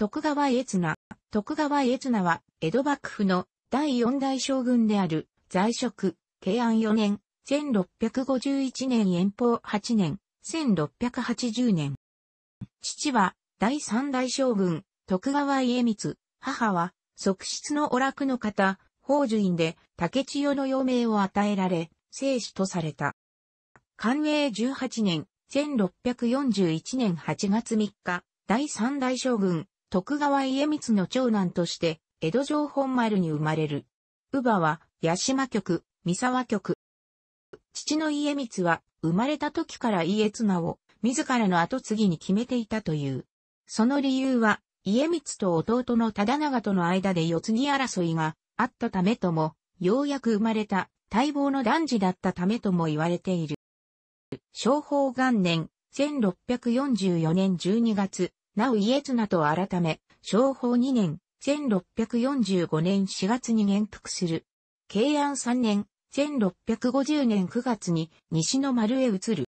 徳川家綱。徳川家綱は、江戸幕府の第四代将軍である、在職、慶安四年、1651年延宝八年、1680年。父は、第三代将軍、徳川家光、母は、側室のお楽の方、宝珠院で、竹千代の余命を与えられ、生死とされた。寛永十八年、1641年8月3日、第三代将軍、徳川家光の長男として、江戸城本丸に生まれる。乳母は、八島局、三沢局。父の家光は、生まれた時から家綱を、自らの後継ぎに決めていたという。その理由は、家光と弟の忠長との間で四次争いがあったためとも、ようやく生まれた待望の男児だったためとも言われている。昭法元年、1644年12月、なお家綱と改め、商法2年、1645年4月に元服する。慶安3年、1650年9月に西の丸へ移る。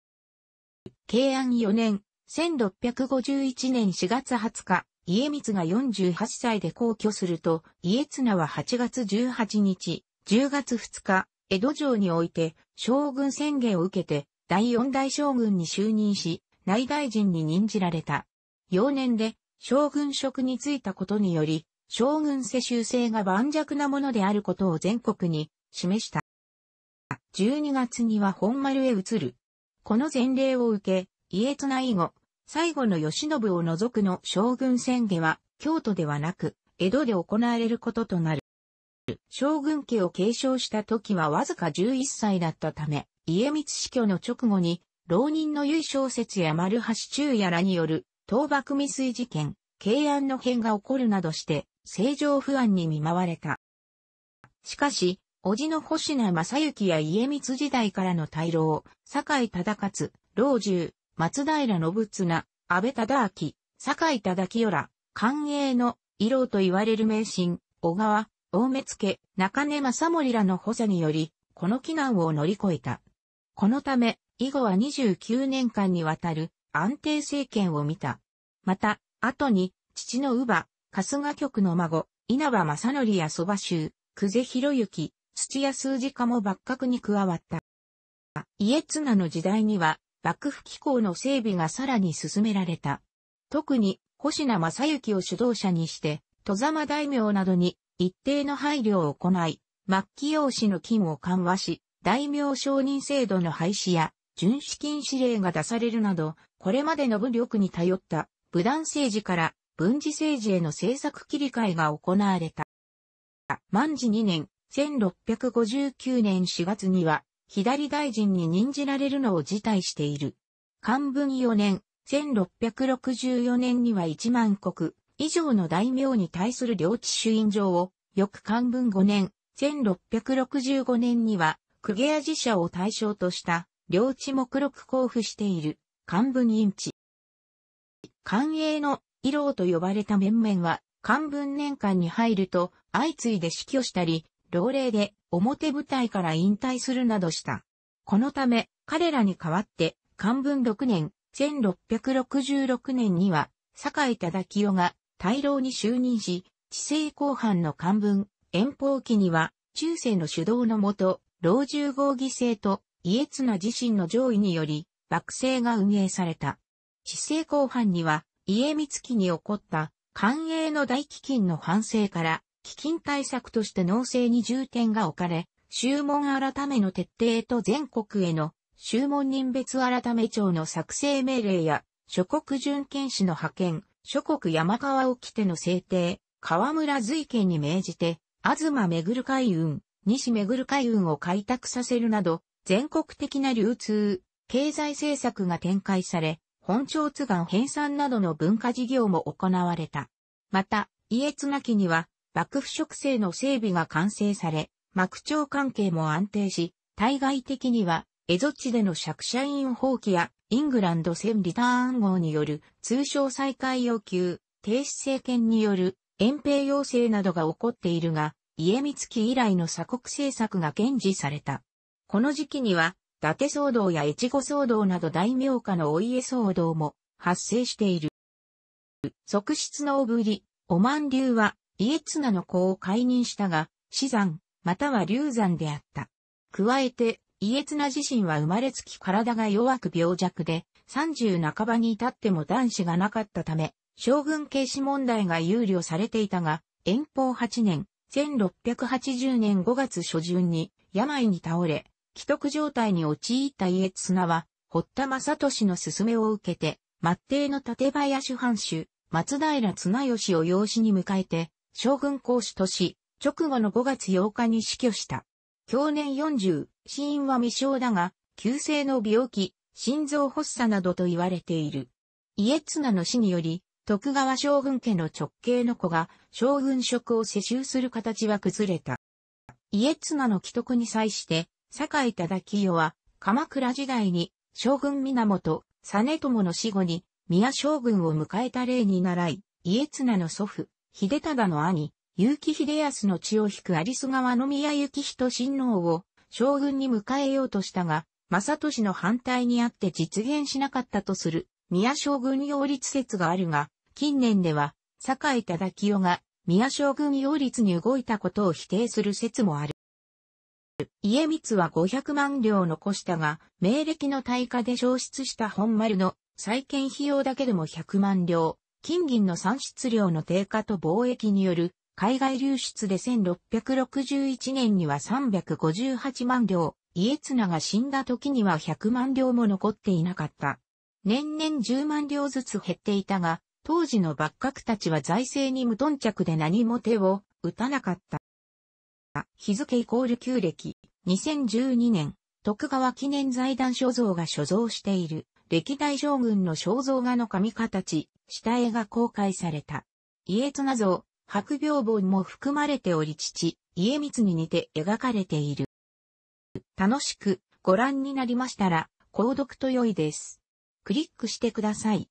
慶安4年、1651年4月20日、家光が48歳で皇居すると、家綱は8月18日、10月2日、江戸城において将軍宣言を受けて、第四代将軍に就任し、内大臣に任じられた。幼年で将軍職に就いたことにより、将軍世襲制が盤石なものであることを全国に示した。12月には本丸へ移る。この前例を受け、家綱以後、最後の吉信を除くの将軍宣言は、京都ではなく、江戸で行われることとなる。将軍家を継承した時はわずか11歳だったため、家光死去の直後に、浪人の由小説や丸橋中やらによる倒幕未遂事件、慶安の変が起こるなどして、正常不安に見舞われた。しかし、叔父の星名正幸や家光時代からの大老、坂井忠勝、老中、松平信綱、安倍忠明、坂井忠清ら、官営の、医老と言われる名神、小川、大目付、中根正森らの補佐により、この祈難を乗り越えた。このため、以後は29年間にわたる、安定政権を見た。また、後に、父の乳母、春日局の孫、稲葉正則や蕎麦州、久世博之、土屋数字家も幕閣に加わった。家綱の時代には、幕府機構の整備がさらに進められた。特に、星名正幸を主導者にして、戸様大名などに一定の配慮を行い、末期用紙の金を緩和し、大名承認制度の廃止や巡視禁止令が出されるなど、これまでの武力に頼った武断政治から軍事政治への政策切り替えが行われた。万治2年、1659年4月には、左大臣に任じられるのを辞退している。漢文4年、1664年には1万国以上の大名に対する領地主因状を、翌漢文5年、1665年には、クゲア寺社を対象とした領地目録交付している、幹文院地。官営の医療と呼ばれた面々は、漢文年間に入ると、相次いで死去したり、老齢で表舞台から引退するなどした。このため、彼らに代わって、漢文6年、1666年には、酒井忠清が大老に就任し、治世後半の漢文、遠方期には、中世の主導のもと、老中号犠牲と家綱自身の上位により、惑星が運営された。市政後半には、家光期に起こった、官営の大飢饉の反省から、飢饉対策として農政に重点が置かれ、修門改めの徹底と全国への修門人別改め庁の作成命令や、諸国準権士の派遣、諸国山川沖きての制定、河村瑞県に命じて、東巡海運、西巡海運を開拓させるなど、全国的な流通、経済政策が展開され、本町津岸編纂などの文化事業も行われた。また、家綱期には、幕府植生の整備が完成され、幕長関係も安定し、対外的には、蝦夷地での借社員放棄や、イングランド戦リターン号による通商再開要求、停止政権による遠平要請などが起こっているが、家光期以来の鎖国政策が堅持された。この時期には、伊達騒動や越後騒動など大名家のお家騒動も発生している。側室のおぶり、おまん流は、家綱の子を解任したが、死産、または流産であった。加えて、家綱自身は生まれつき体が弱く病弱で、30半ばに至っても男子がなかったため、将軍軽視問題が憂慮されていたが、遠方8年、1680年5月初旬に病に倒れ、既得状態に陥った家綱は、堀田正俊の勧めを受けて、末帝の立林藩主、松平綱吉を養子に迎えて、将軍公主とし、直後の5月8日に死去した。去年40、死因は未詳だが、急性の病気、心臓発作などと言われている。家綱の死により、徳川将軍家の直系の子が将軍職を世襲する形は崩れた。家綱の既得に際して、坂井忠清は、鎌倉時代に将軍源、実朝の死後に、宮将軍を迎えた例に倣い、家綱の祖父、秀忠の兄、結城秀康の血を引く有栖川の宮幸人親王を将軍に迎えようとしたが、正俊の反対にあって実現しなかったとする宮将軍擁立説があるが、近年では、坂井忠清が宮将軍擁立に動いたことを否定する説もある。家光は500万両残したが、明暦の大火で消失した本丸の再建費用だけでも100万両、金銀の産出量の低下と貿易による海外流出で1661年には358万両、家綱が死んだ時には100万両も残っていなかった。年々10万両ずつ減っていたが、当時の幕閣たちは財政に無頓着で何も手を打たなかった。日付イコール旧暦、2012年、徳川記念財団所蔵が所蔵している、歴代将軍の肖像画の紙形、下絵が公開された。家綱像、白屏本も含まれており父、家光に似て描かれている。楽しくご覧になりましたら、購読と良いです。クリックしてください。